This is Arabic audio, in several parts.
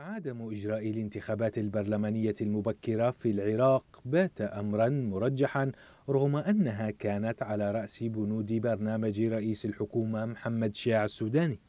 عدم إجراء الانتخابات البرلمانية المبكرة في العراق بات أمرا مرجحا رغم أنها كانت على رأس بنود برنامج رئيس الحكومة محمد شيع السوداني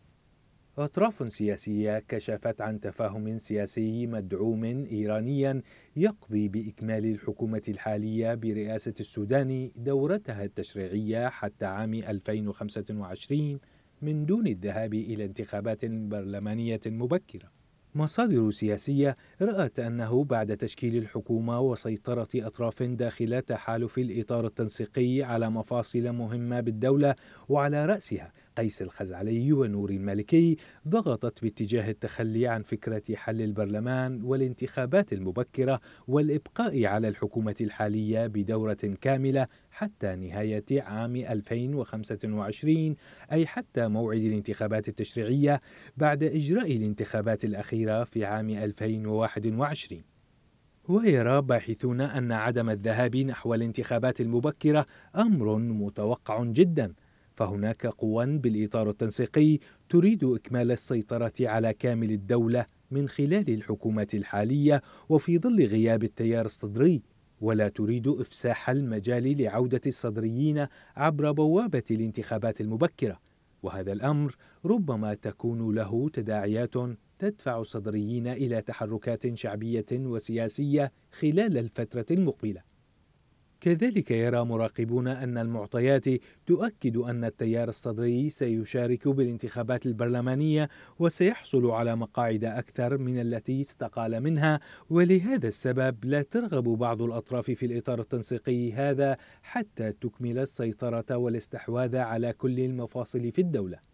أطراف سياسية كشفت عن تفاهم سياسي مدعوم إيرانيا يقضي بإكمال الحكومة الحالية برئاسة السودان دورتها التشريعية حتى عام 2025 من دون الذهاب إلى انتخابات برلمانية مبكرة مصادر سياسية رأت أنه بعد تشكيل الحكومة وسيطرة أطراف داخل تحالف الإطار التنسيقي على مفاصل مهمة بالدولة وعلى رأسها قيس الخزعلي ونور المالكي ضغطت باتجاه التخلي عن فكرة حل البرلمان والانتخابات المبكرة والإبقاء على الحكومة الحالية بدورة كاملة حتى نهاية عام 2025 أي حتى موعد الانتخابات التشريعية بعد إجراء الانتخابات الأخيرة في عام 2021 ويرى باحثون أن عدم الذهاب نحو الانتخابات المبكرة أمر متوقع جدا فهناك قوى بالإطار التنسيقي تريد إكمال السيطرة على كامل الدولة من خلال الحكومة الحالية وفي ظل غياب التيار الصدري ولا تريد إفساح المجال لعودة الصدريين عبر بوابة الانتخابات المبكرة وهذا الأمر ربما تكون له تداعيات تدفع الصدريين إلى تحركات شعبية وسياسية خلال الفترة المقبلة كذلك يرى مراقبون أن المعطيات تؤكد أن التيار الصدري سيشارك بالانتخابات البرلمانية وسيحصل على مقاعد أكثر من التي استقال منها ولهذا السبب لا ترغب بعض الأطراف في الإطار التنسيقي هذا حتى تكمل السيطرة والاستحواذ على كل المفاصل في الدولة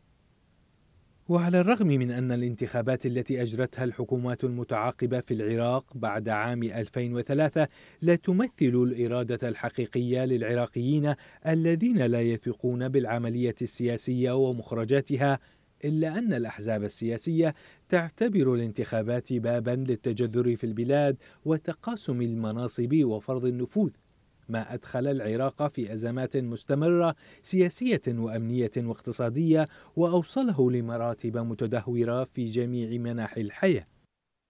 وعلى الرغم من أن الانتخابات التي أجرتها الحكومات المتعاقبة في العراق بعد عام 2003 لا تمثل الإرادة الحقيقية للعراقيين الذين لا يثقون بالعملية السياسية ومخرجاتها إلا أن الأحزاب السياسية تعتبر الانتخابات بابا للتجذر في البلاد وتقاسم المناصب وفرض النفوذ ما أدخل العراق في أزمات مستمرة سياسية وأمنية واقتصادية وأوصله لمراتب متدهورة في جميع مناحي الحياة